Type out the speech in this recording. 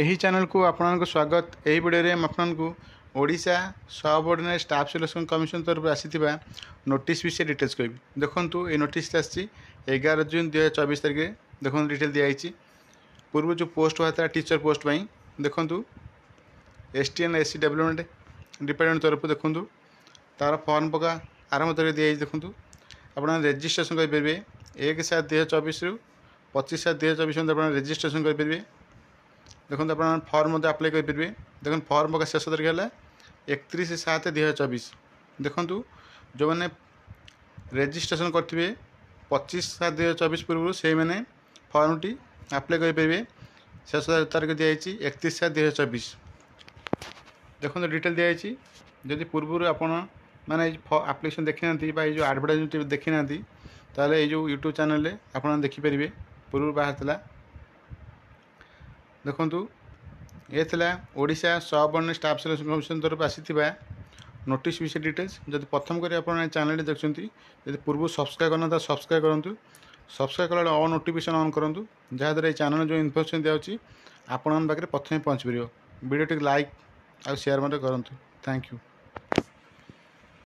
ଏହି ଚ୍ୟାନେଲକୁ ଆପଣମାନଙ୍କୁ ସ୍ୱାଗତ ଏହି ଭିଡ଼ିଓରେ ମୁଁ ଆପଣଙ୍କୁ Odisha subordinate staff selection commission ତରଫରୁ ଆସିଥିବା ନୋଟିସ୍ ବିଷୟରେ ଡିଟେଲ୍ସ କହିବି ଦେଖନ୍ତୁ ଏହି ନୋଟିସ୍ଟା ଆସିଛି ଏଗାର ଜୁନ୍ ଦୁଇ ହଜାର ଚବିଶ ତାରିଖରେ ଦେଖନ୍ତୁ ଡିଟେଲ୍ ଦିଆହେଇଛି ପୂର୍ବରୁ ଯେଉଁ ପୋଷ୍ଟ ହୋଇଥିଲା ଟିଚର ପୋଷ୍ଟ ପାଇଁ ଦେଖନ୍ତୁ S T and S C development department ତରଫରୁ ଦେଖନ୍ତୁ ତା'ର ଫର୍ମ ପକା ଆରମ୍ଭ ତାରିଖ ଦିଆଯାଇଛି ଦେଖନ୍ତୁ ଆପଣ ରେଜିଷ୍ଟ୍ରେସନ୍ କରିପାରିବେ ଏକ ସାତ ଦୁଇ ହଜାର ଚବିଶରୁ ପଚିଶ ସାତ ଦୁଇ ହଜାର ଚବିଶ ମଧ୍ୟ ଆପଣ ରେଜିଷ୍ଟ୍ରେସନ୍ କରିପାରିବେ ଦେଖନ୍ତୁ ଆପଣ ଫର୍ମ ମଧ୍ୟ ଆପ୍ଲାଏ କରିପାରିବେ দেখুন ফর্ম ପକା ଶେଷ ତାରିଖ ହେଲା একত্রিশ সাত দুই হাজার চবিশ দেখুন যে রেজিষ্ট্রেসন করবে পঁচিশ সাত দুই হাজার চবিশ পূর্ব সেই মানে ফর্মটি আপ্লাই করে পারবে শেষ তারিখ দিয়া হয়েছি একত্রিশ সাত দুই হাজার চবিশ দেখুন ডিটেল দিয়া হয়েছি যদি পূর্ব আপনার মানে এই আপ্লিকেশন দেখি না বা এই যে আডভার্টাইজমেন্ট দেখি না তাহলে এই যে ইউট্যুব চ্যানেলে আপনারা দেখিপারে পূর্ব বাহার ଦେଖନ୍ତୁ ଏ ଥିଲା Odisha subordinate staff selection commission ତରଫ ଆସିଥିବା ନୋଟିସ୍ ବିଷୟ ଡିଟେଲ୍ସ ଯଦି ପ୍ରଥମ କରି ଆପଣ ଚ୍ୟାନେଲ୍ଟି ଦେଖୁଛନ୍ତି ଯଦି ପୂର୍ବରୁ ସବସ୍କ୍ରାଇବ୍ କରନ୍ତା ସବସ୍କ୍ରାଇବ୍ କରନ୍ତୁ ସବସ୍କ୍ରାଇବ୍ କଲାବେଳେ ଅ ନୋଟିଫିକେସନ୍ ଅନ୍ କରନ୍ତୁ ଯାହାଦ୍ୱାରା ଏଇ ଚ୍ୟାନେଲ୍ ଯେଉଁ ଇନ୍ଫର୍ମେସନ୍ ଦିଆହେଉଛି ଆପଣଙ୍କ ପାଖରେ ପ୍ରଥମେ ପହଞ୍ଚିପାରିବ ଭିଡ଼ିଓଟିକୁ ଲାଇକ୍ ଆଉ ସେୟାର୍ ମଧ୍ୟ କରନ୍ତୁ ଥ୍ୟାଙ୍କ ୟୁ